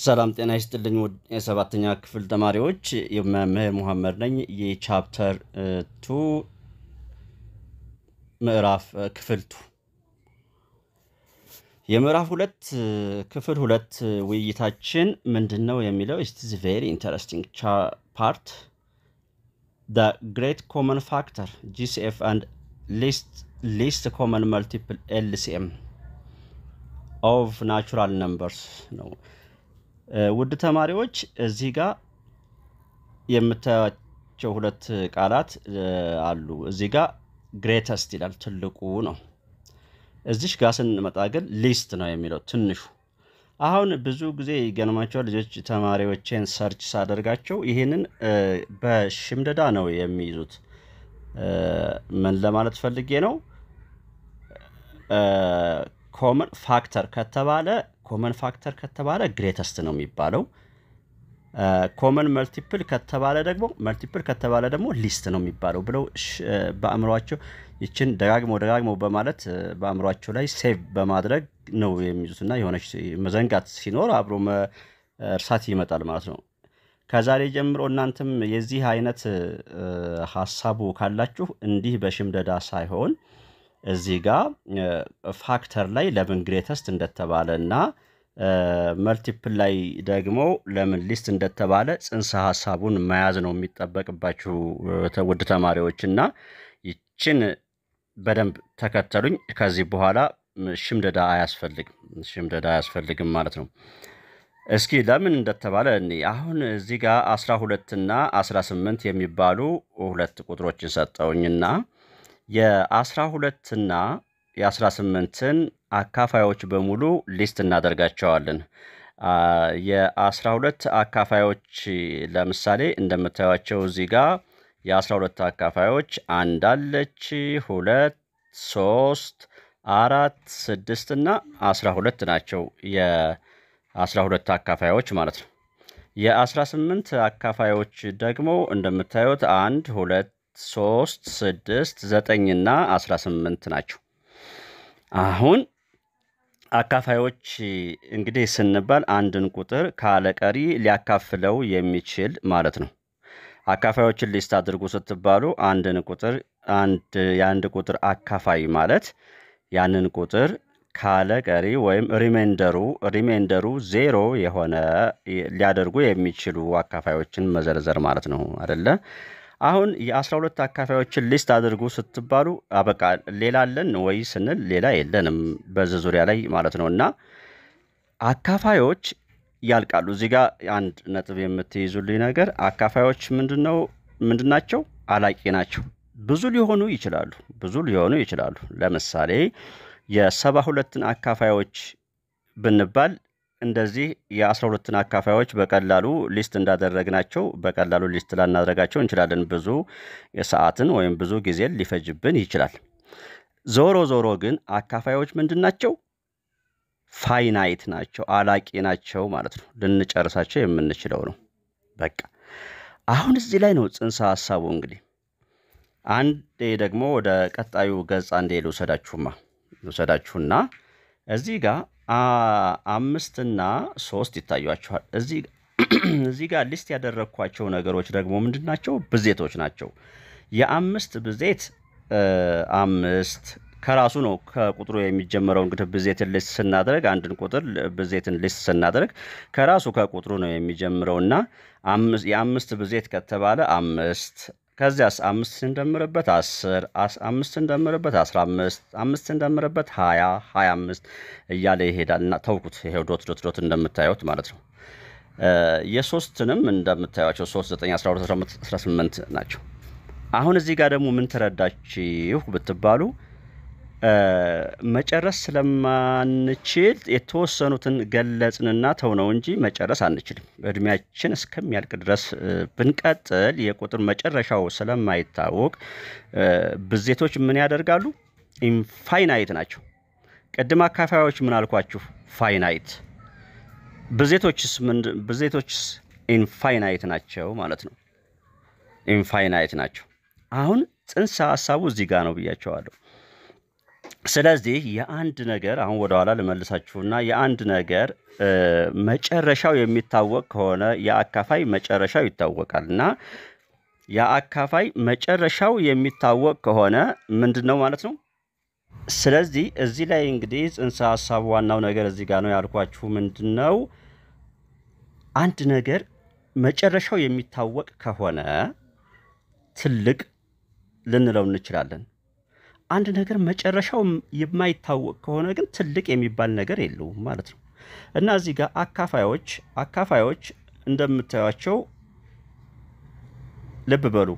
ሰላም ጤና ይስጥልኝ የሰባተኛ ክፍል ተማሪዎች፣ መምህር ሙሐመድ ነኝ። የቻፕተር ቱ ምዕራፍ ክፍል ቱ የምዕራፍ ሁለት ክፍል ሁለት ውይይታችን ምንድን ነው የሚለው ኢትስ ቬሪ ኢንተረስቲንግ ፓርት ደ ግሬት ኮመን ፋክተር ጂሲኤፍ አንድ ሊስት ኮመን መልቲፕል ኤልሲኤም ኦፍ ናቹራል ነምበርስ ነው። ውድ ተማሪዎች እዚህ ጋር የምታያቸው ሁለት ቃላት አሉ። እዚህ ጋር ግሬተስት ይላል ትልቁ ነው። እዚሽ ጋር ስንመጣ ግን ሊስት ነው የሚለው ትንሹ። አሁን ብዙ ጊዜ ይገርማቸዋል ልጆች ተማሪዎቼን ሰርች ሳደርጋቸው ይህንን በሽምደዳ ነው የሚይዙት። ምን ለማለት ፈልጌ ነው? ኮመን ፋክተር ከተባለ ኮመን ፋክተር ከተባለ ግሬተስት ነው የሚባለው። ኮመን መልቲፕል ከተባለ ደግሞ መልቲፕል ከተባለ ደግሞ ሊስት ነው የሚባለው ብለው በአእምሯቸው ይችን ደጋግመው ደጋግመው በማለት በአእምሯቸው ላይ ሴቭ በማድረግ ነው የሚይዙትና የሆነች መዘንጋት ሲኖር አብሮ እርሳት ይመጣል ማለት ነው። ከዛሬ ጀምሮ እናንተም የዚህ አይነት ሀሳቡ ካላችሁ እንዲህ በሽምደዳ ሳይሆን እዚህ ጋር ፋክተር ላይ ለምን ግሬተስት እንደተባለ እና መልቲፕል ላይ ደግሞ ለምን ሊስት እንደተባለ ጽንሰ ሀሳቡን መያዝ ነው የሚጠበቅባችሁ ውድ ተማሪዎች እና ይችን በደንብ ተከተሉኝ። ከዚህ በኋላ ሽምደዳ አያስፈልግም ሽምደዳ አያስፈልግም ማለት ነው። እስኪ ለምን እንደተባለ እኔ አሁን እዚህ ጋር አስራ ሁለትና አስራ ስምንት የሚባሉ ሁለት ቁጥሮችን ሰጠውኝና የአስራ ሁለትና የአስራ ስምንትን አካፋዮች በሙሉ ሊስት እናደርጋቸዋለን። የአስራ ሁለት አካፋዮች ለምሳሌ እንደምታዩቸው እዚህ ጋር የአስራ ሁለት አካፋዮች አንድ አለች፣ ሁለት፣ ሶስት፣ አራት፣ ስድስት እና አስራ ሁለት ናቸው። የአስራ ሁለት አካፋዮች ማለት ነው። የአስራ ስምንት አካፋዮች ደግሞ እንደምታዩት አንድ ሁለት ሶስት ስድስት ዘጠኝና አስራ ስምንት ናቸው። አሁን አካፋዮች እንግዲህ ስንባል አንድን ቁጥር ካለቀሪ ሊያካፍለው የሚችል ማለት ነው። አካፋዮችን ሊስት አድርጉ ስትባሉ አንድን ቁጥር አንድ የአንድ ቁጥር አካፋይ ማለት ያንን ቁጥር ካለ ቀሪ ወይም ሪሜንደሩ ሪሜንደሩ ዜሮ የሆነ ሊያደርጉ የሚችሉ አካፋዮችን መዘርዘር ማለት ነው አደለ? አሁን የአስራ ሁለት አካፋዮችን ሊስት አድርጉ ስትባሉ አበቃ ሌላ አለን ወይ ስንል ሌላ የለንም በዚህ ዙሪያ ላይ ማለት ነው። እና አካፋዮች ያልቃሉ። እዚህ ጋር አንድ ነጥብ የምትይዙልኝ ነገር አካፋዮች ምንድነው ምንድን ናቸው? አላቂ ናቸው። ብዙ ሊሆኑ ይችላሉ። ብዙ ሊሆኑ ይችላሉ። ለምሳሌ የሰባ ሁለትን አካፋዮች ብንባል እንደዚህ የአስራ ሁለቱን አካፋዮች በቀላሉ ሊስት እንዳደረግናቸው በቀላሉ ሊስት ላናደረጋቸው እንችላለን። ብዙ ሰዓትን ወይም ብዙ ጊዜን ሊፈጅብን ይችላል። ዞሮ ዞሮ ግን አካፋዮች ምንድን ናቸው? ፋይናይት ናቸው፣ አላቂ ናቸው ማለት ነው። ልንጨርሳቸው የምንችለው ነው። በቃ አሁን እዚህ ላይ ነው ጽንሰ ሀሳቡ። እንግዲህ አንዴ ደግሞ ወደ ቀጣዩ ገጽ አንዴ ልውሰዳችሁማ ልውሰዳችሁና እዚህ ጋር አምስትና ሶስት ይታያችኋል። እዚህ ጋር ሊስት ያደረግኳቸው ነገሮች ደግሞ ምንድን ናቸው? ብዜቶች ናቸው። የአምስት ብዜት አምስት ከራሱ ነው ከቁጥሩ የሚጀመረው። እንግዲህ ብዜትን ሊስት ስናደርግ አንድን ቁጥር ብዜትን ሊስት ስናደርግ ከራሱ ከቁጥሩ ነው የሚጀምረው እና የአምስት ብዜት ከተባለ አምስት ከዚያስ አምስት ደምርበት አስር አምስት ደምርበት አስራ አምስት አምስት ደምርበት ሀያ ሀያ አምስት እያለ ይሄዳል እና ተውኩት። ይሄው ዶት ዶት ዶት እንደምታዩት ማለት ነው። የሶስትንም እንደምታዩቸው ሶስት ዘጠኝ አስራ ሁለት አስራ ስምንት ናቸው። አሁን እዚህ ጋር ደግሞ ምን ተረዳችሁ ብትባሉ መጨረስ ስለማንችል የተወሰኑትን ገለጽንና ተው ነው እንጂ መጨረስ አንችልም። እድሜያችን እስከሚያልቅ ድረስ ብንቀጥል የቁጥር መጨረሻው ስለማይታወቅ ብዜቶች ምን ያደርጋሉ? ኢንፋይናይት ናቸው። ቅድም አካፋዮች ምን አልኳችሁ? ፋይናይት። ብዜቶችስ ብዜቶችስ ኢንፋይናይት ናቸው ማለት ነው። ኢንፋይናይት ናቸው። አሁን ጽንሰ ሀሳቡ እዚህ ጋር ነው ብያቸዋለሁ። ስለዚህ የአንድ ነገር አሁን ወደኋላ ልመልሳችሁና የአንድ ነገር መጨረሻው የሚታወቅ ከሆነ የአካፋይ መጨረሻው ይታወቃል እና የአካፋይ መጨረሻው የሚታወቅ ከሆነ ምንድን ነው ማለት ነው። ስለዚህ እዚህ ላይ እንግዲህ ጽንሰ ሀሳብ ዋናው ነገር እዚህ ጋር ነው ያልኳችሁ። ምንድን ነው አንድ ነገር መጨረሻው የሚታወቅ ከሆነ ትልቅ ልንለው እንችላለን። አንድ ነገር መጨረሻው የማይታወቅ ከሆነ ግን ትልቅ የሚባል ነገር የለውም ማለት ነው። እና እዚህ ጋር አካፋዮች አካፋዮች እንደምታዩቸው ልብ በሉ፣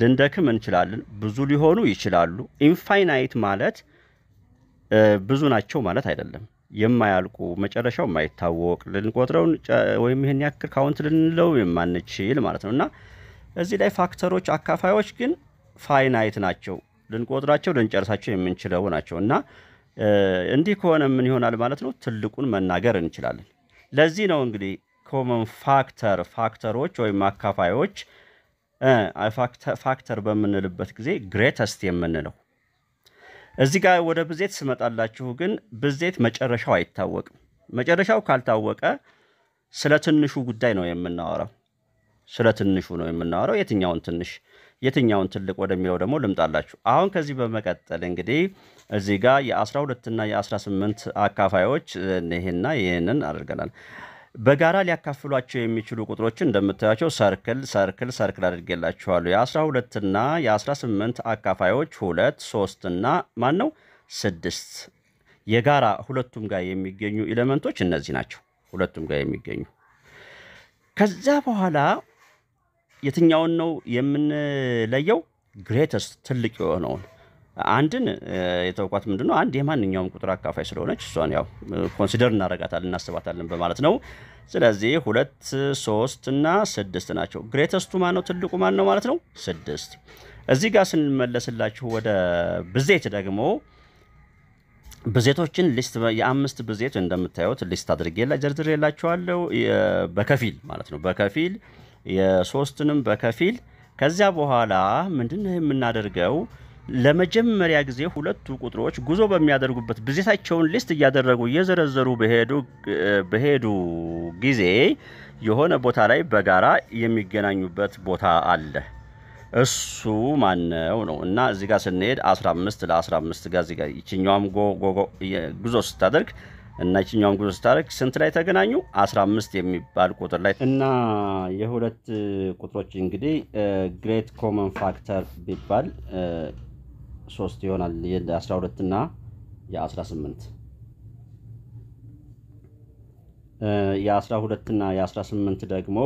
ልንደክም እንችላለን፣ ብዙ ሊሆኑ ይችላሉ። ኢንፋይናይት ማለት ብዙ ናቸው ማለት አይደለም። የማያልቁ መጨረሻው የማይታወቅ ልንቆጥረውን ወይም ይህን ያክል ካውንት ልንለው የማንችል ማለት ነው እና እዚህ ላይ ፋክተሮች አካፋዮች ግን ፋይናይት ናቸው። ልንቆጥራቸው ልንጨርሳቸው የምንችለው ናቸው እና እንዲህ ከሆነ ምን ይሆናል ማለት ነው? ትልቁን መናገር እንችላለን። ለዚህ ነው እንግዲህ ኮመን ፋክተር ፋክተሮች ወይም አካፋዮች ፋክተር በምንልበት ጊዜ ግሬተስት የምንለው እዚህ ጋር ወደ ብዜት ስመጣላችሁ ግን ብዜት መጨረሻው አይታወቅም። መጨረሻው ካልታወቀ ስለ ትንሹ ጉዳይ ነው የምናወራው። ስለ ትንሹ ነው የምናወራው። የትኛውን ትንሽ የትኛውን ትልቅ ወደሚለው ደግሞ ልምጣላችሁ። አሁን ከዚህ በመቀጠል እንግዲህ እዚህ ጋር የ12 እና የ18 አካፋዮች ይህና ይህንን አድርገናል። በጋራ ሊያካፍሏቸው የሚችሉ ቁጥሮችን እንደምታያቸው ሰርክል ሰርክል ሰርክል አድርጌላችኋለሁ። የ12 እና የ18 አካፋዮች ሁለት ሶስት እና ማን ነው ስድስት የጋራ ሁለቱም ጋር የሚገኙ ኤሌመንቶች እነዚህ ናቸው። ሁለቱም ጋር የሚገኙ ከዛ በኋላ የትኛውን ነው የምንለየው? ግሬተስት ትልቅ የሆነውን አንድን የተውኳት ምንድን ነው አንድ የማንኛውም ቁጥር አካፋይ ስለሆነች እሷን ያው ኮንሲደር እናደርጋታለን እናስባታለን በማለት ነው። ስለዚህ ሁለት ሶስት እና ስድስት ናቸው። ግሬተስቱ ማን ነው? ትልቁ ማን ነው ማለት ነው? ስድስት። እዚህ ጋር ስንመለስላችሁ ወደ ብዜት ደግሞ ብዜቶችን ሊስት የአምስት ብዜት እንደምታዩት ሊስት አድርጌ ዘርዝሬላችኋለሁ። በከፊል ማለት ነው በከፊል የሶስትንም በከፊል ከዚያ በኋላ ምንድነው የምናደርገው? ለመጀመሪያ ጊዜ ሁለቱ ቁጥሮች ጉዞ በሚያደርጉበት ብዜታቸውን ሊስት እያደረጉ እየዘረዘሩ በሄዱ ጊዜ የሆነ ቦታ ላይ በጋራ የሚገናኙበት ቦታ አለ። እሱ ማነው ነው እና እዚህ ጋር ስንሄድ 15 ለ15 ጋር ይችኛዋም ጉዞ ስታደርግ እና ይችኛውም ጉዞ ስታደርግ ስንት ላይ ተገናኙ? 15 የሚባል ቁጥር ላይ እና የሁለት ቁጥሮች እንግዲህ ግሬት ኮመን ፋክተር ቢባል ሶስት ይሆናል። የ12 እና የ18 የ12 እና የ18 ደግሞ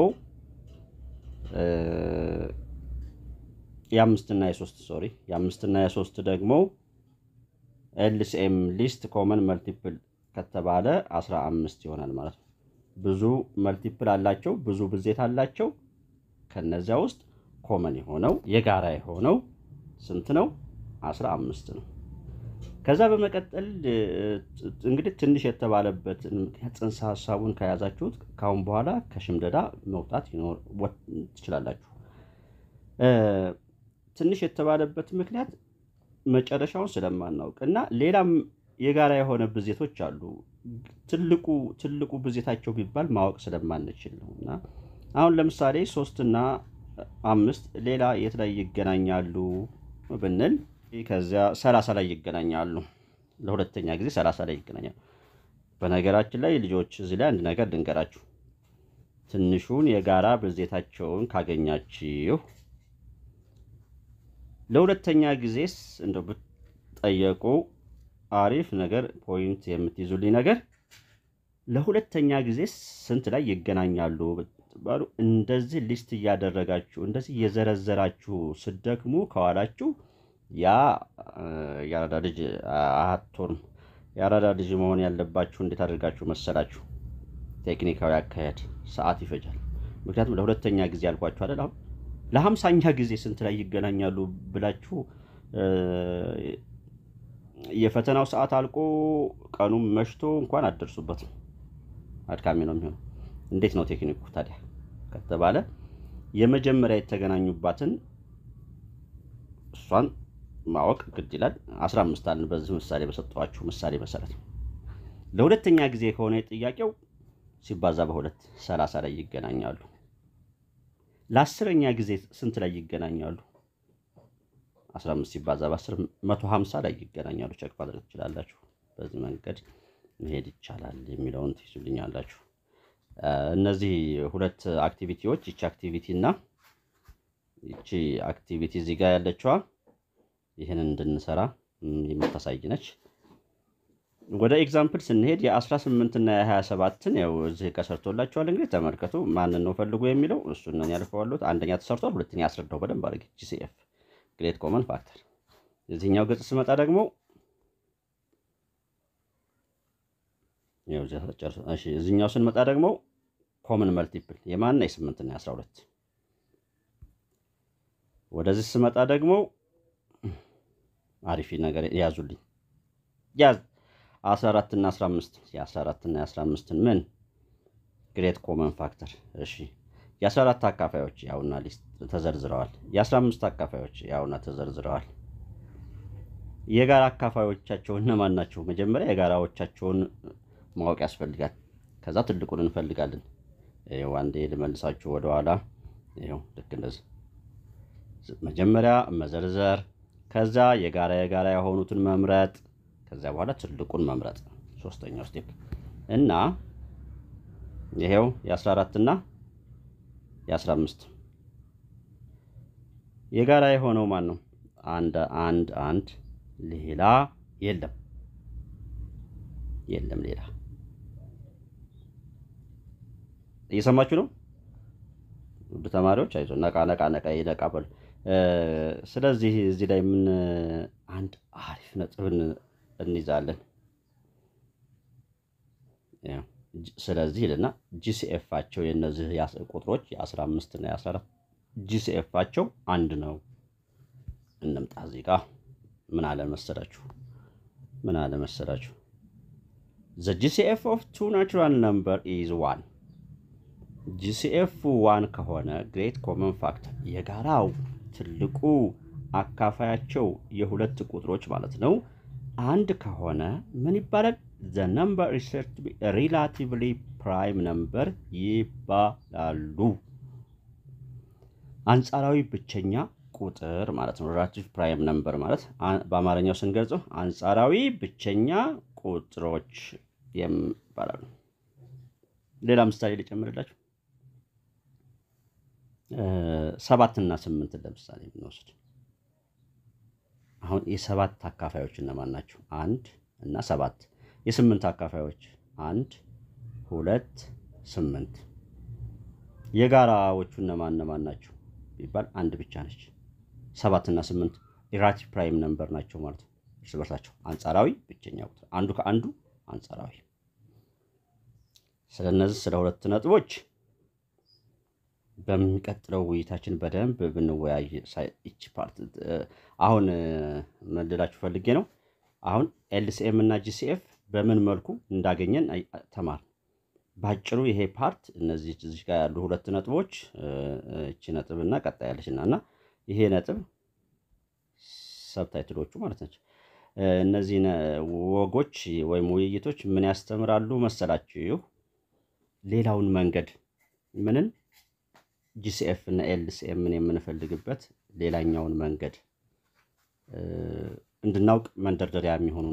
የአምስትና የሶስት ሶሪ የአምስትና የሶስት ደግሞ ኤልሲኤም ሊስት ኮመን መልቲፕል ከተባለ 15 ይሆናል ማለት ነው። ብዙ መልቲፕል አላቸው፣ ብዙ ብዜት አላቸው። ከነዚያ ውስጥ ኮመን የሆነው የጋራ የሆነው ስንት ነው? 15 ነው። ከዛ በመቀጠል እንግዲህ ትንሽ የተባለበት ጽንሰ ሀሳቡን ከያዛችሁት ካሁን በኋላ ከሽምደዳ መውጣት ትችላላችሁ። ትንሽ የተባለበት ምክንያት መጨረሻውን ስለማናውቅ እና ሌላም የጋራ የሆነ ብዜቶች አሉ። ትልቁ ትልቁ ብዜታቸው ቢባል ማወቅ ስለማንችል ነው እና አሁን ለምሳሌ ሶስትና አምስት ሌላ የት ላይ ይገናኛሉ ብንል ከዚያ ሰላሳ ላይ ይገናኛሉ። ለሁለተኛ ጊዜ ሰላሳ ላይ ይገናኛሉ። በነገራችን ላይ ልጆች እዚህ ላይ አንድ ነገር ልንገራችሁ። ትንሹን የጋራ ብዜታቸውን ካገኛችሁ ለሁለተኛ ጊዜስ እንደው ብትጠየቁ አሪፍ ነገር ፖይንት የምትይዙልኝ ነገር ለሁለተኛ ጊዜ ስንት ላይ ይገናኛሉ? እንደዚህ ሊስት እያደረጋችሁ እንደዚህ እየዘረዘራችሁ ስደክሙ ከኋላችሁ ያ የአራዳ ልጅ አቶርም የአራዳ ልጅ መሆን ያለባችሁ እንዴት አድርጋችሁ መሰላችሁ? ቴክኒካዊ አካሄድ ሰዓት ይፈጃል። ምክንያቱም ለሁለተኛ ጊዜ አልኳችሁ አይደል? ለሀምሳኛ ጊዜ ስንት ላይ ይገናኛሉ ብላችሁ የፈተናው ሰዓት አልቆ ቀኑም መሽቶ እንኳን አደርሱበት አድካሚ ነው የሚሆነው። እንዴት ነው ቴክኒኩ ታዲያ ከተባለ የመጀመሪያ የተገናኙባትን እሷን ማወቅ ግድ ይላል። አስራ አምስት አልን በዚህ ምሳሌ በሰጠኋችሁ ምሳሌ መሰረት ለሁለተኛ ጊዜ ከሆነ ጥያቄው ሲባዛ በሁለት ሰላሳ ላይ ይገናኛሉ። ለአስረኛ ጊዜ ስንት ላይ ይገናኛሉ? 15 ሲባዛ በ10 150 ላይ ይገናኛሉ። ቸክ ማድረግ ትችላላችሁ። በዚህ መንገድ መሄድ ይቻላል የሚለውን ትይዙልኛላችሁ። እነዚህ ሁለት አክቲቪቲዎች ይቺ አክቲቪቲ እና ይቺ አክቲቪቲ እዚህ ጋር ያለችዋ ይህንን እንድንሰራ የምታሳይ ነች። ወደ ኤግዛምፕል ስንሄድ የ18 እና የ27ን ያው እዚህ ከሰርቶላችኋል። እንግዲህ ተመልከቱ። ማንን ነው ፈልጉ የሚለው እሱን ያልፈዋሉት። አንደኛ ተሰርቷል፣ ሁለተኛ ያስረዳው በደንብ አድርጌ ጂሲኤፍ ግሬት ኮመን ፋክተር። የዚህኛው ገጽ ስመጣ ደግሞ እዚህኛው ስንመጣ ደግሞ ኮመን መልቲፕል የማንና የስምንት እና የአስራ ሁለት ወደዚህ ስመጣ ደግሞ አሪፊ ነገር ያዙልኝ። ያዝ 14 እና 15 የ14 እና 15 ምን ግሬት ኮመን ፋክተር እሺ፣ የ14 አካፋዮች ያውና ሊስት ተዘርዝረዋል። የአስራ አምስት አካፋዮች ያውና ተዘርዝረዋል። የጋራ አካፋዮቻቸው እነማን ናቸው? መጀመሪያ የጋራዎቻቸውን ማወቅ ያስፈልጋል። ከዛ ትልቁን እንፈልጋለን። አንዴ ልመልሳችሁ ወደኋላ። ልክ እንደዚህ መጀመሪያ መዘርዘር፣ ከዛ የጋራ የጋራ የሆኑትን መምረጥ፣ ከዚያ በኋላ ትልቁን መምረጥ። ሶስተኛው ስቴፕ እና ይሄው የ14 እና የ15 የጋራ የሆነው ማን ነው? አንድ አንድ አንድ ሌላ የለም የለም ሌላ እየሰማችሁ ነው ውድ ተማሪዎች አይዞ ነቃ ነቃ ነቃ ይነቃ በሉ ስለዚህ እዚህ ላይ ምን አንድ አሪፍ ነጥብን እንይዛለን ስለዚህ ልና ጂሲኤፋቸው የነዚህ ቁጥሮች የአስራ አምስት እና የአስራ አራት ጂሲኤፋቸው አንድ ነው። እንምጣ ዜጋ ምን አለ መሰላችሁ? ምን አለ መሰላችሁ? ዘ ጂሲኤፍ ኦፍ ቱ ናቹራል ነምበር ኢዝ ዋን። ጂሲኤፍ ዋን ከሆነ ግሬት ኮመን ፋክተር የጋራው ትልቁ አካፋያቸው የሁለት ቁጥሮች ማለት ነው አንድ ከሆነ ምን ይባላል? ዘ ነምበር ሪላቲቭሊ ፕራይም ነምበር ይባላሉ። አንጻራዊ ብቸኛ ቁጥር ማለት ነው። ራቲቭ ፕራይም ነምበር ማለት በአማርኛው ስንገልጸው አንጻራዊ ብቸኛ ቁጥሮች ይባላሉ። ሌላ ምሳሌ ልጨምርላችሁ። ሰባት እና ስምንትን ለምሳሌ ብንወስድ አሁን የሰባት አካፋዮች እነማን ናቸው? አንድ እና ሰባት። የስምንት አካፋዮች አንድ፣ ሁለት፣ ስምንት። የጋራዎቹ እነማን እነማን ናቸው? ቢባል አንድ ብቻ ነች። ሰባት እና ስምንት ኢራቲቭ ፕራይም ነምበር ናቸው ማለት ነው። እርስ በርሳቸው አንጻራዊ ብቸኛ ቁጥር አንዱ ከአንዱ አንጻራዊ። ስለ እነዚህ ስለ ሁለት ነጥቦች በሚቀጥለው ውይይታችን በደንብ ብንወያይ ይች ፓርት አሁን መልላችሁ ፈልጌ ነው። አሁን ኤልሲኤም እና ጂሲኤፍ በምን መልኩ እንዳገኘን ተማር ባጭሩ ይሄ ፓርት እነዚህ እዚህ ጋር ያሉ ሁለት ነጥቦች እቺ ነጥብ እና ቀጣይ ያለች እና ይሄ ነጥብ ሰብታይትሎቹ ማለት ናቸው። እነዚህ ወጎች ወይም ውይይቶች ምን ያስተምራሉ መሰላችሁ? ሌላውን መንገድ ምንን ጂሲኤፍ እና ኤልሲኤምን የምንፈልግበት ሌላኛውን መንገድ እንድናውቅ መንደርደሪያ የሚሆኑ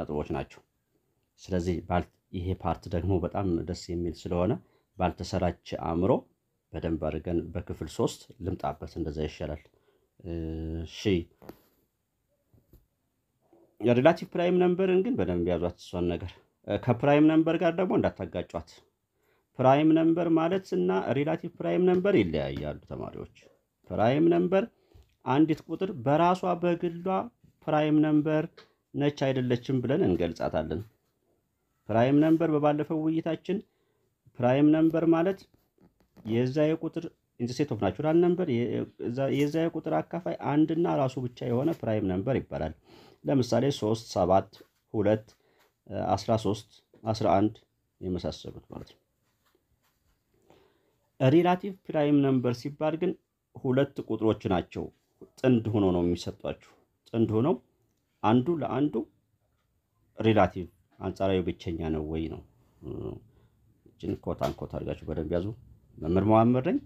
ነጥቦች ናቸው። ስለዚህ ይሄ ፓርት ደግሞ በጣም ደስ የሚል ስለሆነ ባልተሰራች አእምሮ በደንብ አድርገን በክፍል ሶስት ልምጣበት። እንደዛ ይሻላል። እሺ የሪላቲቭ ፕራይም ነምበርን ግን በደንብ ያዟት እሷን ነገር። ከፕራይም ነምበር ጋር ደግሞ እንዳታጋጯት። ፕራይም ነምበር ማለት እና ሪላቲቭ ፕራይም ነምበር ይለያያሉ ተማሪዎች። ፕራይም ነምበር አንዲት ቁጥር በራሷ በግሏ ፕራይም ነምበር ነች አይደለችም ብለን እንገልጻታለን። ፕራይም ነምበር በባለፈው ውይይታችን ፕራይም ነምበር ማለት የዛ የቁጥር ኢንሴት ኦፍ ናቹራል ነምበር የዛ የቁጥር አካፋይ አንድና ራሱ ብቻ የሆነ ፕራይም ነምበር ይባላል። ለምሳሌ 3፣ 7፣ 2፣ 13፣ 11 የመሳሰሉት ማለት ነው። ሪላቲቭ ፕራይም ነምበር ሲባል ግን ሁለት ቁጥሮች ናቸው ጥንድ ሆኖ ነው የሚሰጧችሁ። ጥንድ ሆኖ አንዱ ለአንዱ ሪላቲቭ አንጻራዊ ብቸኛ ነው ወይ ነው። እችን ኮት አንኮት አድርጋችሁ በደንብ ያዙ። መምህር መዋምር ነኝ።